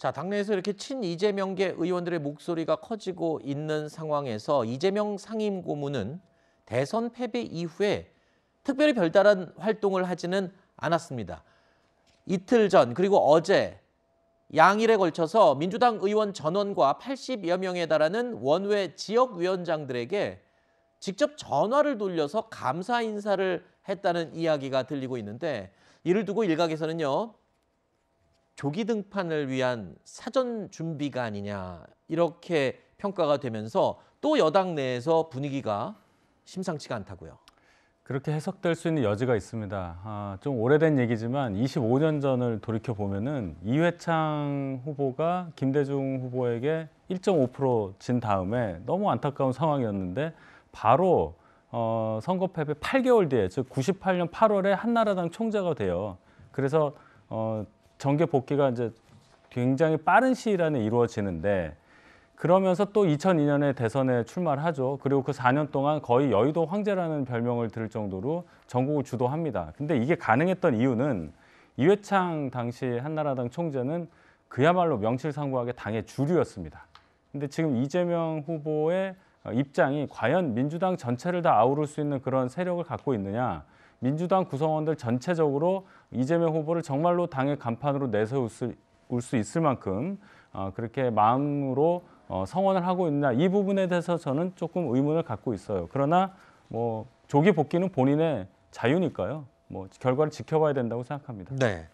자, 당내에서 이렇게 친 이재명계 의원들의 목소리가 커지고 있는 상황에서 이재명 상임 고문은 대선 패배 이후에 특별히 별다른 활동을 하지는 않았습니다. 이틀 전 그리고 어제 양일에 걸쳐서 민주당 의원 전원과 80여 명에 달하는 원외 지역 위원장들에게 직접 전화를 돌려서 감사 인사를 했다는 이야기가 들리고 있는데 이를 두고 일각에서는요. 조기 등판을 위한 사전 준비가 아니냐 이렇게 평가가 되면서 또 여당 내에서 분위기가 심상치가 않다고요. 그렇게 해석될 수 있는 여지가 있습니다. 아, 좀 오래된 얘기지만 25년 전을 돌이켜 보면은 이회창 후보가 김대중 후보에게 1.5%진 다음에 너무 안타까운 상황이었는데 바로 어, 선거 패배 8개월 뒤에 즉 98년 8월에 한나라당 총재가 돼요. 그래서 어, 정계 복귀가 이제 굉장히 빠른 시일 안에 이루어지는데 그러면서 또 2002년에 대선에 출마를 하죠. 그리고 그 4년 동안 거의 여의도 황제라는 별명을 들을 정도로 전국을 주도합니다. 근데 이게 가능했던 이유는 이회창 당시 한나라당 총재는 그야말로 명실상부하게 당의 주류였습니다. 근데 지금 이재명 후보의 입장이 과연 민주당 전체를 다 아우를 수 있는 그런 세력을 갖고 있느냐 민주당 구성원들 전체적으로 이재명 후보를 정말로 당의 간판으로 내세울 수, 수 있을 만큼 어, 그렇게 마음으로 어, 성원을 하고 있나 이 부분에 대해서 저는 조금 의문을 갖고 있어요. 그러나 뭐 조기 복귀는 본인의 자유니까요. 뭐 결과를 지켜봐야 된다고 생각합니다. 네.